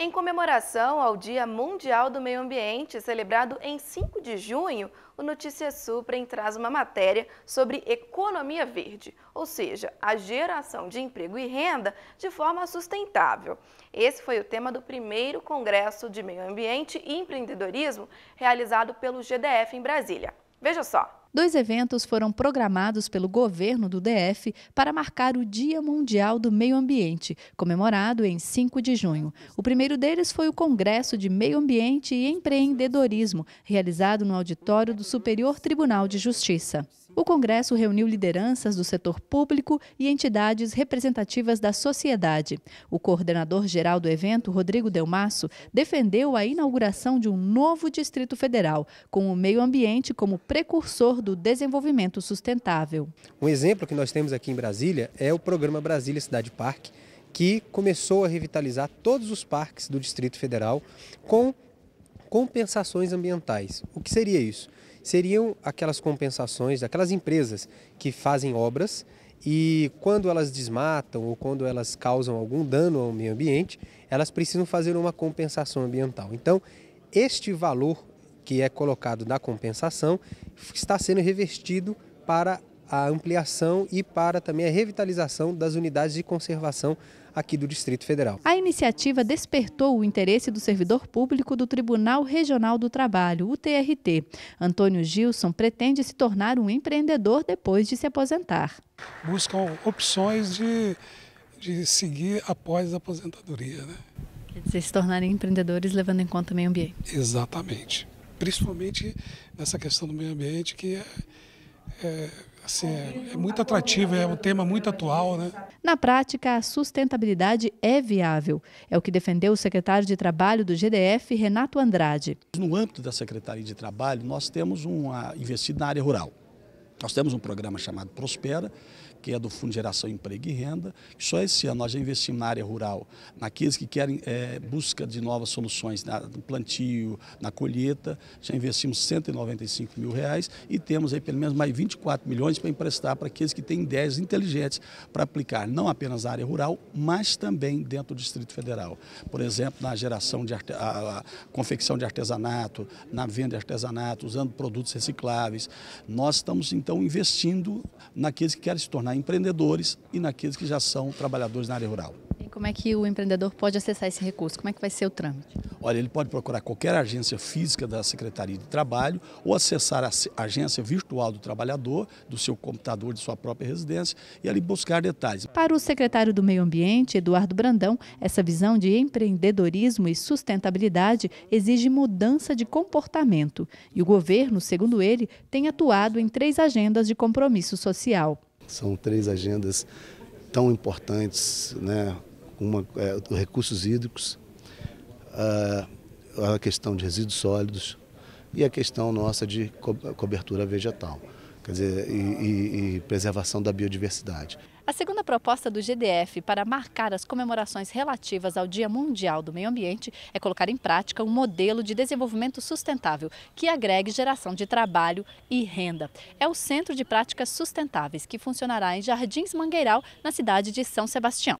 Em comemoração ao Dia Mundial do Meio Ambiente, celebrado em 5 de junho, o Notícia Suprem traz uma matéria sobre economia verde, ou seja, a geração de emprego e renda de forma sustentável. Esse foi o tema do primeiro Congresso de Meio Ambiente e Empreendedorismo realizado pelo GDF em Brasília. Veja só. Dois eventos foram programados pelo governo do DF para marcar o Dia Mundial do Meio Ambiente, comemorado em 5 de junho. O primeiro deles foi o Congresso de Meio Ambiente e Empreendedorismo, realizado no auditório do Superior Tribunal de Justiça. O Congresso reuniu lideranças do setor público e entidades representativas da sociedade. O coordenador-geral do evento, Rodrigo Delmasso, defendeu a inauguração de um novo Distrito Federal, com o meio ambiente como precursor do desenvolvimento sustentável. Um exemplo que nós temos aqui em Brasília é o programa Brasília Cidade Parque, que começou a revitalizar todos os parques do Distrito Federal com compensações ambientais. O que seria isso? seriam aquelas compensações daquelas empresas que fazem obras e quando elas desmatam ou quando elas causam algum dano ao meio ambiente, elas precisam fazer uma compensação ambiental. Então, este valor que é colocado na compensação está sendo revertido para a ampliação e para também a revitalização das unidades de conservação aqui do Distrito Federal. A iniciativa despertou o interesse do servidor público do Tribunal Regional do Trabalho, o TRT. Antônio Gilson pretende se tornar um empreendedor depois de se aposentar. Buscam opções de, de seguir após a aposentadoria. Né? Quer dizer, se tornarem empreendedores levando em conta o meio ambiente. Exatamente. Principalmente nessa questão do meio ambiente que é, é Assim, é, é muito atrativo, é um tema muito atual. Né? Na prática, a sustentabilidade é viável. É o que defendeu o secretário de Trabalho do GDF, Renato Andrade. No âmbito da Secretaria de Trabalho, nós temos uma investido na área rural. Nós temos um programa chamado Prospera, que é do Fundo de Geração Emprego e Renda. Só esse ano nós já investimos na área rural, naqueles que querem é, busca de novas soluções na, no plantio, na colheita. Já investimos 195 mil reais e temos aí pelo menos mais 24 milhões para emprestar para aqueles que têm ideias inteligentes para aplicar não apenas na área rural, mas também dentro do Distrito Federal. Por exemplo, na geração de arte, a, a confecção de artesanato, na venda de artesanato, usando produtos recicláveis. Nós estamos em estão investindo naqueles que querem se tornar empreendedores e naqueles que já são trabalhadores na área rural. Como é que o empreendedor pode acessar esse recurso? Como é que vai ser o trâmite? Olha, ele pode procurar qualquer agência física da Secretaria de Trabalho ou acessar a agência virtual do trabalhador, do seu computador de sua própria residência e ali buscar detalhes. Para o secretário do Meio Ambiente, Eduardo Brandão, essa visão de empreendedorismo e sustentabilidade exige mudança de comportamento. E o governo, segundo ele, tem atuado em três agendas de compromisso social. São três agendas tão importantes, né, uma, é, recursos hídricos, a, ah, a questão de resíduos sólidos e a questão nossa de co cobertura vegetal quer dizer, e, e, e preservação da biodiversidade. A segunda proposta do GDF para marcar as comemorações relativas ao Dia Mundial do Meio Ambiente é colocar em prática um modelo de desenvolvimento sustentável que agregue geração de trabalho e renda. É o Centro de Práticas Sustentáveis, que funcionará em Jardins Mangueiral, na cidade de São Sebastião.